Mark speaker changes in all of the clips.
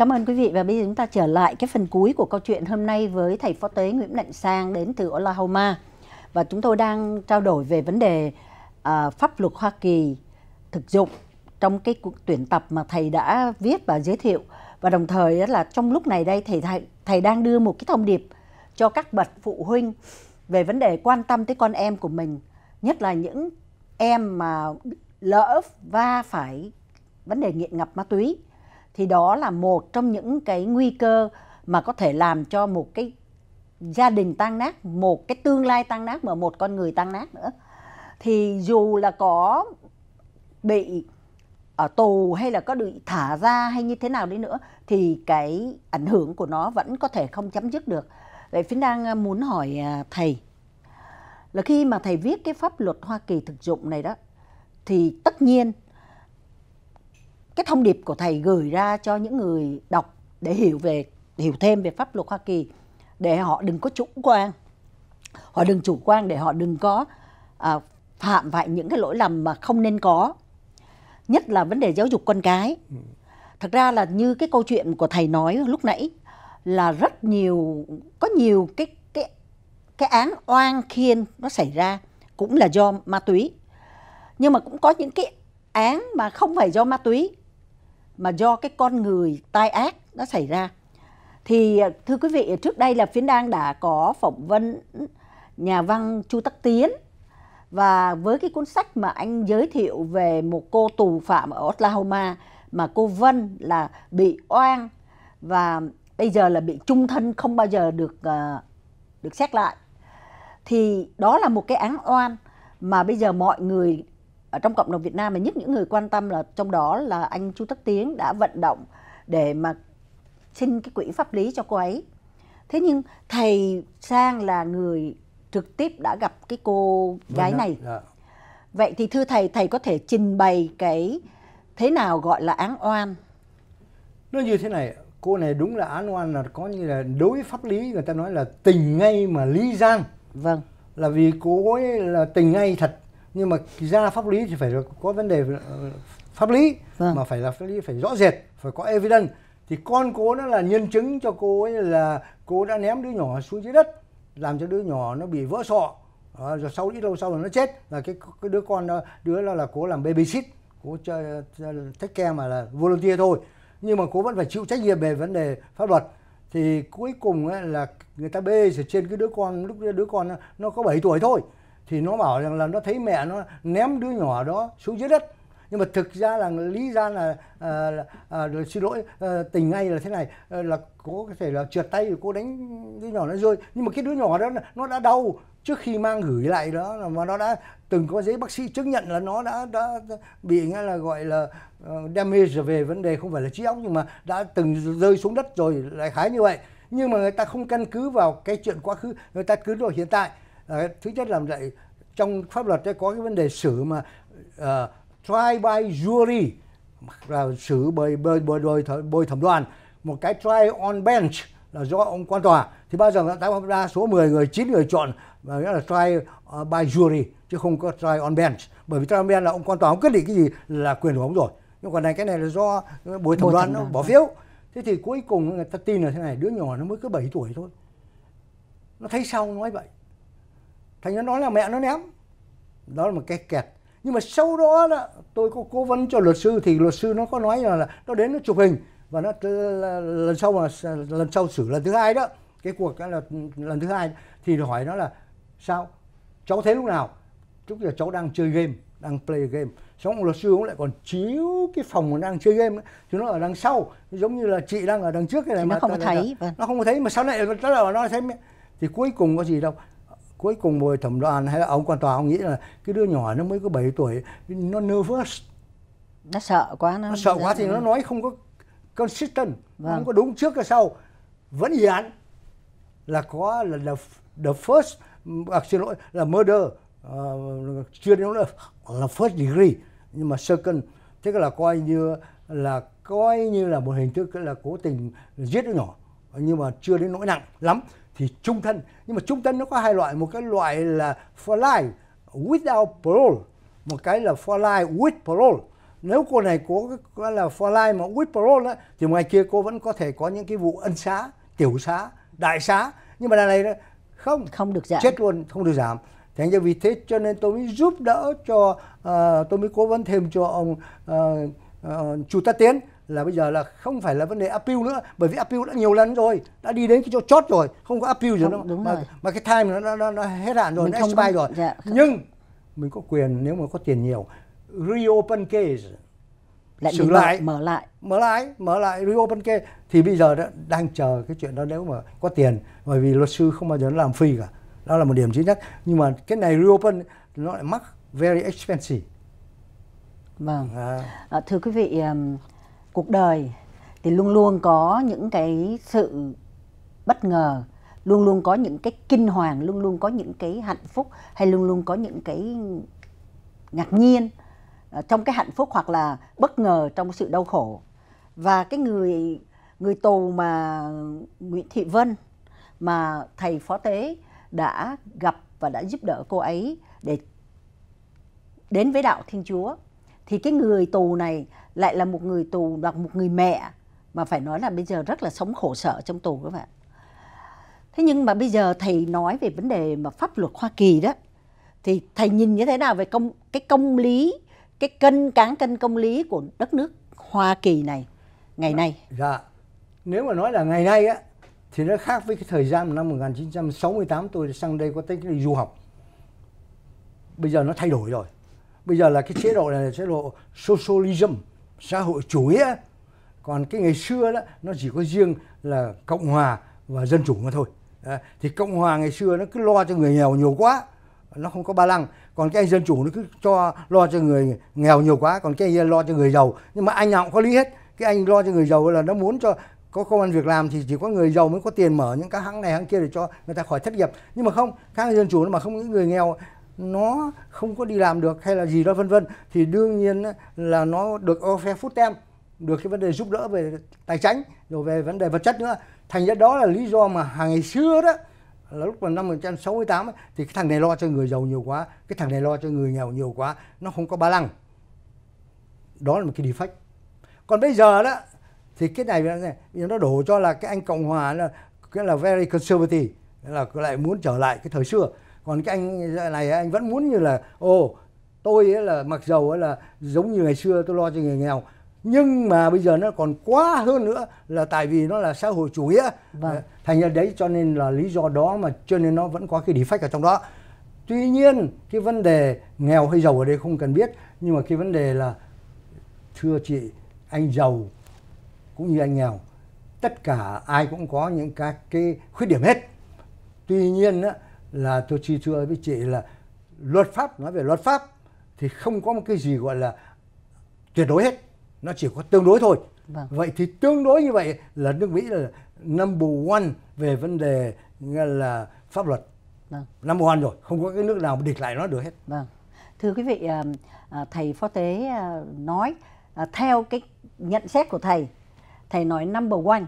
Speaker 1: cảm ơn quý vị và bây giờ chúng ta trở lại cái phần cuối của câu chuyện hôm nay với thầy phó tế Nguyễn Mạnh Sang đến từ Oklahoma và chúng tôi đang trao đổi về vấn đề uh, pháp luật Hoa Kỳ thực dụng trong cái cuộc tuyển tập mà thầy đã viết và giới thiệu và đồng thời là trong lúc này đây thầy thầy, thầy đang đưa một cái thông điệp cho các bậc phụ huynh về vấn đề quan tâm tới con em của mình nhất là những em mà lỡ va phải vấn đề nghiện ngập ma túy thì đó là một trong những cái nguy cơ mà có thể làm cho một cái gia đình tan nát một cái tương lai tan nát mà một con người tan nát nữa thì dù là có bị ở ờ, tù hay là có bị thả ra hay như thế nào đi nữa thì cái ảnh hưởng của nó vẫn có thể không chấm dứt được vậy phiến đang ờ, muốn hỏi ờ, thầy là khi mà thầy viết cái pháp luật hoa kỳ thực dụng này đó thì tất nhiên cái thông điệp của thầy gửi ra cho những người đọc để hiểu về hiểu thêm về pháp luật Hoa Kỳ để họ đừng có chủ quan họ đừng chủ quan để họ đừng có à, phạm phải những cái lỗi lầm mà không nên có nhất là vấn đề giáo dục con cái ừ. thật ra là như cái câu chuyện của thầy nói lúc nãy là rất nhiều có nhiều cái cái cái án oan khiên nó xảy ra cũng là do ma túy nhưng mà cũng có những cái án mà không phải do ma túy mà do cái con người tai ác nó xảy ra thì thưa quý vị trước đây là phiến đang đã có phỏng vấn nhà văn chu tắc tiến và với cái cuốn sách mà anh giới thiệu về một cô tù phạm ở oklahoma mà cô vân là bị oan và bây giờ là bị trung thân không bao giờ được uh, được xét lại thì đó là một cái án oan mà bây giờ mọi người ở trong cộng đồng Việt Nam mà nhất những người quan tâm là trong đó là anh Chu Tất Tiến đã vận động để mà xin cái quỹ pháp lý cho cô ấy. Thế nhưng thầy Sang là người trực tiếp đã gặp cái cô vâng gái này. Dạ. Vậy thì thưa thầy, thầy có thể trình bày cái thế nào gọi là án
Speaker 2: oan? Nó như thế này, cô này đúng là án oan là có như là đối pháp lý người ta nói là tình ngay mà ly gian. Vâng. Là vì cô ấy là tình ngay thật nhưng mà ra pháp lý thì phải có vấn đề ờ, pháp lý vâng. mà phải là pháp lý phải rõ rệt phải có evidence thì con cô nó là nhân chứng cho cô ấy là cô đã ném đứa nhỏ xuống dưới đất làm cho đứa nhỏ nó bị vỡ sọ à, rồi sau ít lâu sau là nó chết là cái, cái đứa con đó đứa đó là cô làm babysit cô chơi take care mà là volunteer thôi nhưng mà cô vẫn phải chịu trách nhiệm về vấn đề pháp luật thì cuối cùng ấy là người ta bê trên cái đứa con lúc đứa con nó có 7 tuổi thôi thì nó bảo rằng là nó thấy mẹ nó ném đứa nhỏ đó xuống dưới đất nhưng mà thực ra là lý ra là à, à, xin lỗi à, tình ngay là thế này à, là có thể là trượt tay thì cô đánh đứa nhỏ nó rơi nhưng mà cái đứa nhỏ đó nó đã đau trước khi mang gửi lại đó mà nó đã từng có giấy bác sĩ chứng nhận là nó đã đã bị nghĩa là gọi là ờ, damage về vấn đề không phải là trí óc nhưng mà đã từng rơi xuống đất rồi lại khái như vậy nhưng mà người ta không căn cứ vào cái chuyện quá khứ người ta cứ vào hiện tại thứ nhất là dạy trong pháp luật ấy, có cái vấn đề xử mà uh, try by jury là xử bởi bởi bởi bồi, bởi thẩm đoàn một cái try on bench là do ông quan tòa thì bao giờ đã ra số 10 người 9 người chọn và nghĩa là try ờ, by jury chứ không có try on bench bởi vì try on bench là ông quan tòa ông quyết định cái gì là quyền của ông rồi nhưng còn này cái này là do bồi thẩm đoàn nó bỏ phiếu thế thì cuối cùng người ta tin là thế này đứa nhỏ nó mới có 7 tuổi thôi nó thấy sau nói vậy thành ra nó là mẹ nó ném đó là một cái kẹt nhưng mà sau đó, là tôi có cố vấn cho luật sư thì luật sư nó có nói là, nó đến nó chụp hình và nó lần sau mà lần sau xử lần thứ hai đó cái cuộc đó là lần thứ hai thì hỏi nó là sao cháu thấy lúc nào lúc giờ cháu đang chơi game đang play game xong luật sư cũng lại còn chiếu cái phòng mà đang chơi game chứ nó ở đằng sau giống như là chị đang ở đằng trước cái này chị mà nó không có thấy là, vâng. nó không có thấy mà sau này nó là nó thấy thì cuối cùng có gì đâu cuối cùng bồi thẩm đoàn hay là ông quan tòa ông nghĩ là cái đứa nhỏ nó mới có 7 tuổi nó nervous nó sợ quá nó, nó sợ quá thì nó nói không có consistent vâng. không có đúng trước hay sau vẫn án là có là the, the first à, xin lỗi là murder uh, chưa đến là, là first degree nhưng mà second tức là coi như là coi như là một hình thức là cố tình giết đứa nhỏ nhưng mà chưa đến nỗi nặng lắm thì trung thân nhưng mà trung thân nó có hai loại một cái loại là for life without parole một cái là for life with parole nếu cô này có cái là for life mà with parole đó, thì ngoài kia cô vẫn có thể có những cái vụ ân xá tiểu xá đại xá nhưng mà đằng này không không được giảm chết luôn không được giảm thành ra vì thế cho nên tôi mới giúp đỡ cho uh, tôi mới cố vấn thêm cho ông uh, uh, chu tất tiến là bây giờ là không phải là vấn đề appeal nữa bởi vì appeal đã nhiều lần rồi đã đi đến cái chỗ chót rồi không có appeal rồi không, đâu mà, rồi. mà cái time nó, nó, nó, nó hết hạn rồi mình nó expire rồi dạ, không. nhưng mình có quyền nếu mà có tiền nhiều reopen case lại xử lại mở, lại mở lại mở lại reopen case thì bây giờ đã, đang chờ cái chuyện đó nếu mà có tiền bởi vì luật sư không bao giờ nó làm free cả đó là một điểm chính nhất nhưng mà cái này reopen nó lại mắc very expensive
Speaker 1: vâng à. à, thưa quý vị cuộc đời thì luôn luôn có những cái sự bất ngờ luôn luôn có những cái kinh hoàng luôn luôn có những cái hạnh phúc hay luôn luôn có những cái ngạc nhiên à, trong cái hạnh phúc hoặc là bất ngờ trong sự đau khổ và cái người người tù mà Nguyễn Thị Vân mà thầy phó tế đã gặp và đã giúp đỡ cô ấy để đến với đạo Thiên Chúa thì cái người tù này lại là một người tù hoặc một người mẹ mà phải nói là bây giờ rất là sống khổ sở trong tù các bạn thế nhưng mà bây giờ thầy nói về vấn đề mà pháp luật hoa kỳ đó thì thầy nhìn như thế nào về công cái công lý cái cân cán cân công lý của đất nước
Speaker 2: hoa kỳ này ngày nay dạ nếu mà nói là ngày nay á thì nó khác với cái thời gian năm 1968 tôi sang đây có tính du học bây giờ nó thay đổi rồi bây giờ là cái chế độ này là chế độ socialism xã hội chủ nghĩa còn cái ngày xưa đó nó chỉ có riêng là cộng hòa và dân chủ mà thôi à, thì cộng hòa ngày xưa nó cứ lo cho người nghèo nhiều quá nó không có ba lăng còn cái anh dân chủ nó cứ cho lo cho người nghèo nhiều quá còn cái anh lo cho người giàu nhưng mà anh nào cũng có lý hết cái anh lo cho người giàu là nó muốn cho có công ăn việc làm thì chỉ có người giàu mới có tiền mở những cái hãng này hãng kia để cho người ta khỏi thất nghiệp nhưng mà không các anh dân chủ mà không những người nghèo nó không có đi làm được hay là gì đó vân vân thì đương nhiên là nó được offer food stamp được cái vấn đề giúp đỡ về tài chính rồi về vấn đề vật chất nữa thành ra đó là lý do mà hàng ngày xưa đó là lúc mà năm 1968 ấy, thì cái thằng này lo cho người giàu nhiều quá cái thằng này lo cho người nghèo nhiều quá nó không có ba lăng đó là một cái defect còn bây giờ đó thì cái này nó đổ cho là cái anh cộng hòa là cái là very conservative là lại muốn trở lại cái thời xưa còn cái anh này anh vẫn muốn như là ô tôi ấy là mặc dầu ấy là giống như ngày xưa tôi lo cho người nghèo nhưng mà bây giờ nó còn quá hơn nữa là tại vì nó là xã hội chủ nghĩa vâng. thành ra đấy cho nên là lý do đó mà cho nên nó vẫn có cái phách ở trong đó tuy nhiên cái vấn đề nghèo hay giàu ở đây không cần biết nhưng mà cái vấn đề là thưa chị anh giàu cũng như anh nghèo tất cả ai cũng có những các cái khuyết điểm hết tuy nhiên á, là tôi chi thưa với chị là luật pháp nói về luật pháp thì không có một cái gì gọi là tuyệt đối hết nó chỉ có tương đối thôi vâng. vậy thì tương đối như vậy là nước mỹ là number one về vấn đề là pháp luật vâng. number one rồi không có cái nước nào địch lại nó được hết vâng.
Speaker 1: thưa quý vị à, à, thầy phó tế à, nói theo cái nhận xét của thầy thầy nói number one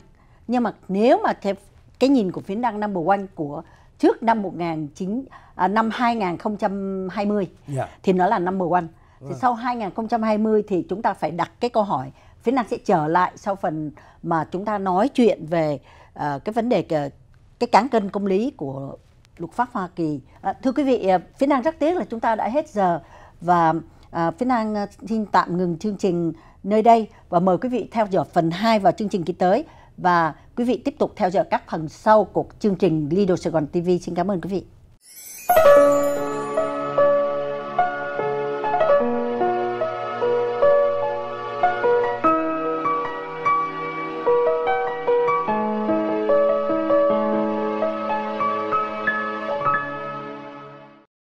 Speaker 1: nhưng mà nếu mà cái, cái nhìn của phiến đăng number one của trước năm 19 à, năm 2020 yeah. Dạ. thì nó là number one. Thì yeah. Vâng. sau 2020 thì chúng ta phải đặt cái câu hỏi phía Nam sẽ trở lại sau phần mà chúng ta nói chuyện về uh, cái vấn đề cái, cái cán cân công lý của luật pháp Hoa Kỳ. À, thưa quý vị, à, phía Nam rất tiếc là chúng ta đã hết giờ và à, Việt Nam à, xin tạm ngừng chương trình nơi đây và mời quý vị theo dõi phần 2 vào chương trình kỳ tới và quý vị tiếp tục theo dõi các phần sau của chương trình Lido Sài Gòn TV. Xin cảm ơn quý vị.